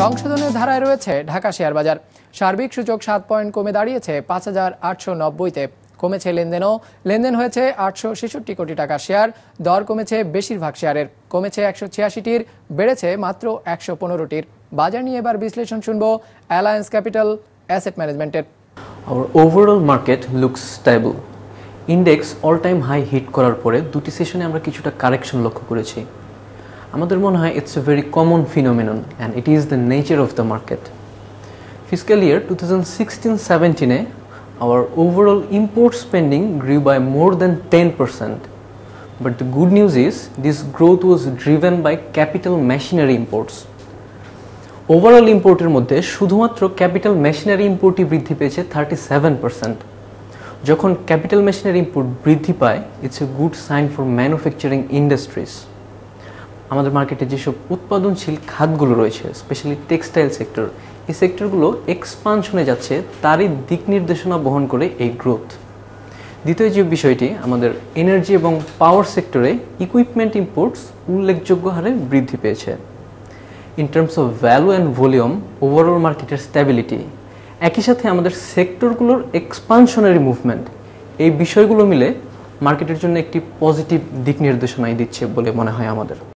সংশোধনের ধারায় রয়েছে ঢাকা শেয়ার বাজার সার্বিক সূচক সাত পয়েন্ট কমে দাঁড়িয়েছে পাঁচ হাজার আটশো নব্বইতে কমেছে লেনদেনও লেনদেন হয়েছে আটশো ছেষট্টি কোটি টাকা শেয়ার দর কমেছে বেশিরভাগ শেয়ারের কমেছে একশো ছিয়াশিটির বেড়েছে মাত্র একশো পনেরোটির বাজার নিয়ে এবার বিশ্লেষণ শুনবো অ্যালায়েন্স ক্যাপিটাল অ্যাসেট ম্যানেজমেন্টের our overall market looks stable index all time high hit করার পরে দুটি সেশনে আমরা কিছুটা কারেকশন লক্ষ্য করেছি আমাদের মনে হয় it's a very common phenomenon and it is the nature of the market fiscal year two thousand sixteen সেভেন্টিনে our overall import spending grew by more than ten percent but the good news is this growth was driven by capital machinery imports overall ইম্পোর্টের মধ্যে শুধুমাত্র capital machinery ইম্পোর্টই বৃদ্ধি পেয়েছে thirty seven percent যখন capital machinery import বৃদ্ধি পায় it's a good sign for manufacturing industries আমাদের মার্কেটে যেসব উৎপাদনশীল খাতগুলো রয়েছে স্পেশালি টেক্সটাইল সেক্টর এই সেক্টরগুলো এক্সপানশনে যাচ্ছে তারই দিক নির্দেশনা বহন করে এই গ্রোথ দ্বিতীয় যে বিষয়টি আমাদের এনার্জি এবং পাওয়ার সেক্টরে ইকুইপমেন্ট ইম্পোর্টস উল্লেখযোগ্য হারে বৃদ্ধি পেয়েছে in terms of value and volume overall মার্কেটের স্ট্যাবিলিটি একই সাথে আমাদের সেক্টরগুলোর এক্সপানশনারি মুভমেন্ট এই বিষয়গুলো মিলে মার্কেটের জন্য একটি পজিটিভ দিক নির্দেশনাই দিচ্ছে বলে মনে হয় আমাদের